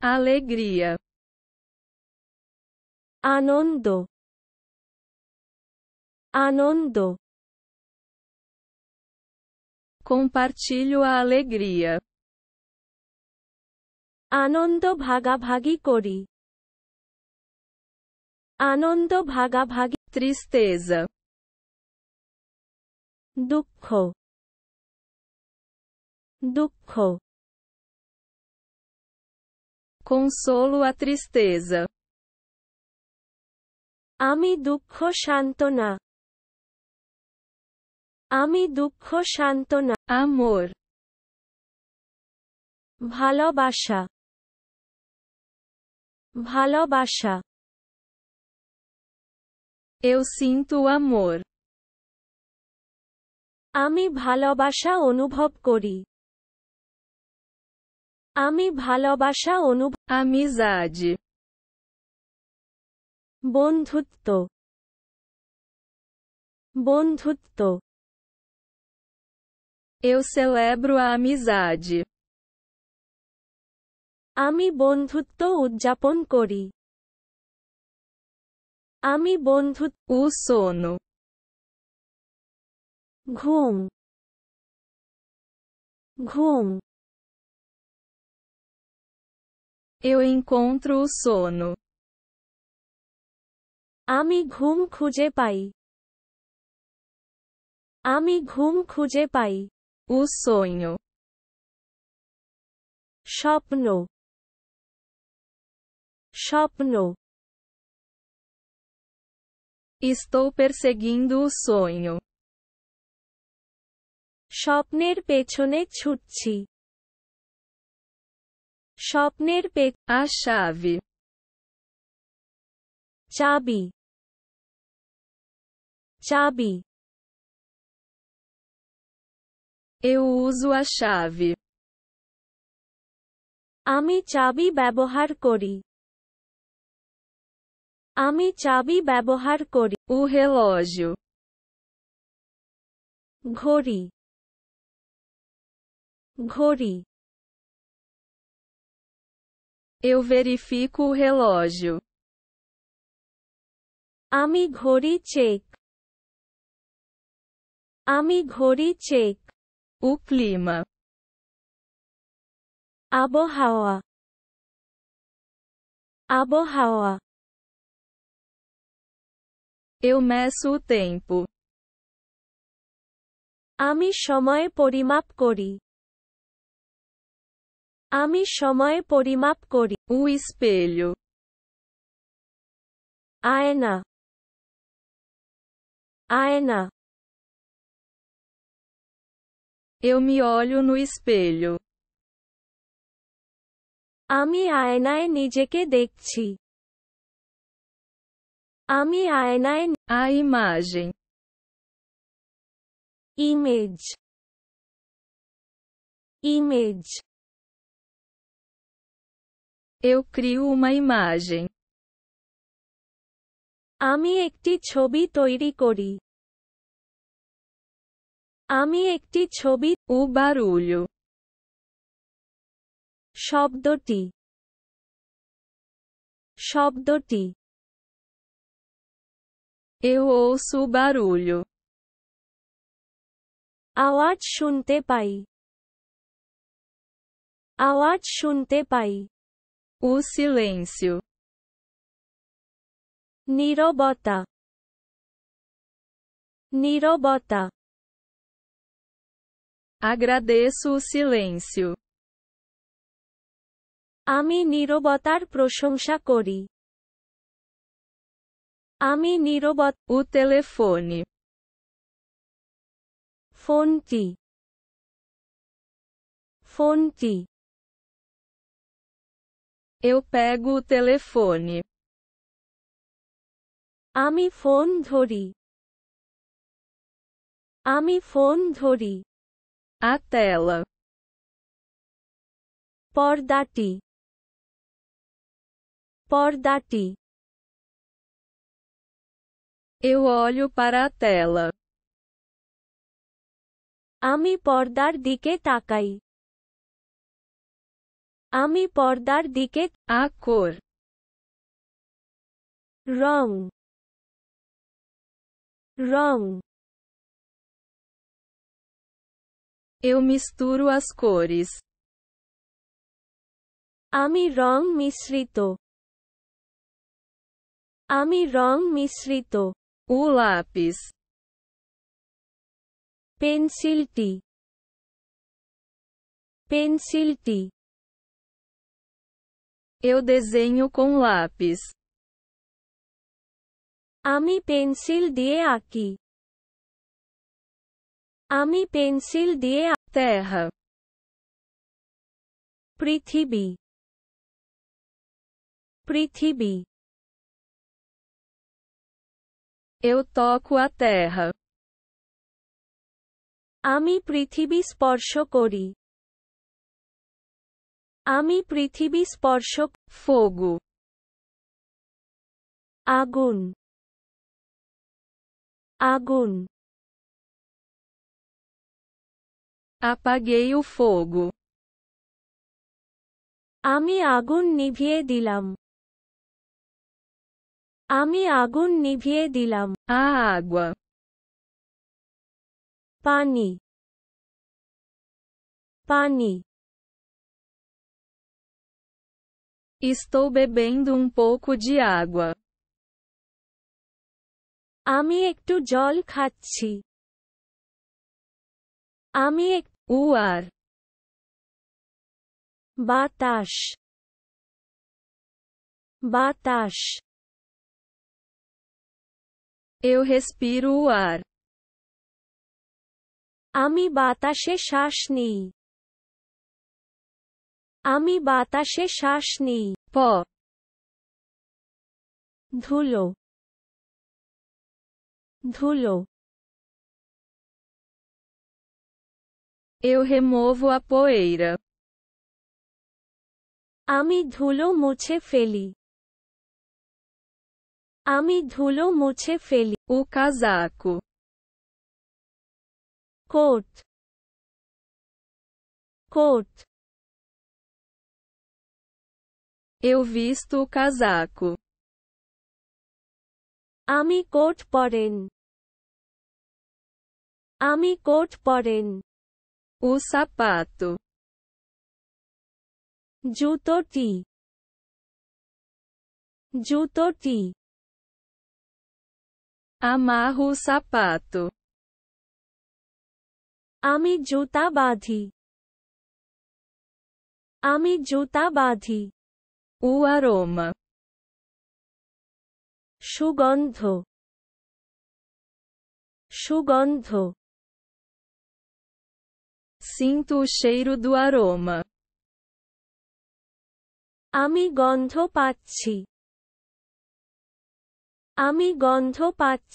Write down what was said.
alegria anondo anondo compartilho a alegria anondo bhagabhagi kori anondo bhagabhagi tristeza dukkho dukkho consolo à tristeza. আমি দুঃখ সান্ত্বনা আমি দুঃখ সান্ত্বনা amor ভালোবাসা ভালোবাসা eu sinto amor আমি ভালোবাসা অনুভব করি আমি ভালোবাসা অনুভ amizade বন্ধুত্ব বন্ধুত্ব Eu celebro a amizade. আমি বন্ধুত্ব উদযাপন করি আমি বন্ধুত্ব O sono. ঘুম ঘুম Eu encontro o sono. Ami ghum khuje pai. Ami ghum khuje pai. O sonho. Shopno. Shopno. Estou perseguindo o sonho. Shopner pechone chutchi. স্বপ্নের পেক a chave চাবি চাবি eu uso a chave আমি চাবি ব্যবহার করি আমি চাবি ব্যবহার করি o relógio ঘড়ি ঘড়ি eu verifico o relógio. Ami ghori check. Ami ghori check. O clima. Abohawa. Abohawa. Eu meço o tempo. Ami shomoe porimap kori. আমি সময় পরিমাপ করি O um espelho. আয়না আয়না Eu me olho no espelho. আমি আয়নায় নিজেকে দেখছি আমি আয়নায় I imagem. Image image Eu crio uma imagem. আমি একটি ছবি তৈরি করি আমি একটি ছবি O barulho. শব্দটি শব্দটি Eu ouço o barulho. আওয়াজ শুনতে পাই আওয়াজ শুনতে পাই O silêncio. Nirobota. Nirobota. Agradeço o silêncio. Ami nirobotar proshonshakori. Ami nirobot. O telefone. Fonti. Fonti. Eu pego o telefone. Ami phone dhori. Ami phone dhori. A tela. Pordati. Pordati. Eu olho para a tela. Ami pordar dike takai. Ami আমি dicket? A cor. Wrong. Wrong. Eu misturo as cores. Ami wrong misrito. Ami wrong misrito. O lápis. Pencil ti. Eu desenho com lápis. Ami pencil diye aki. Ami pencil diye terra. Prithibi. Prithibi. Eu toco a terra. Ami prithibi sporsho kori. আমি পৃথিবী স্পর্শক ফোগু আগুন আগুন আপাগেই o fogo. আমি আগুন নিভিয়ে দিলাম আমি আগুন নিভিয়ে দিলাম A পানি পানি Estou bebendo um pouco de água. Ami tu jol khachi. Ami ek uar. Batash. Batash. Eu respiro o ar. Ami batashe shashni. আমি বাতাসে শ্বাস নিই প ধুলো ধুলো Eu removo a poeira. আমি ধুলো মুছে ফেলি আমি ধুলো মুছে ফেলি O casaco. Coat. Coat. Eu visto o casaco. Ami coat porin. Ami coat porin. O sapato. Juto ti. Juto ti. Amarro o sapato. Ami juta badhi. Ami juta badhi. O aroma. সুগন্ধ সুগন্ধ Sinto o cheiro do aroma. Ami gondho pachi. Ami gondho pachi.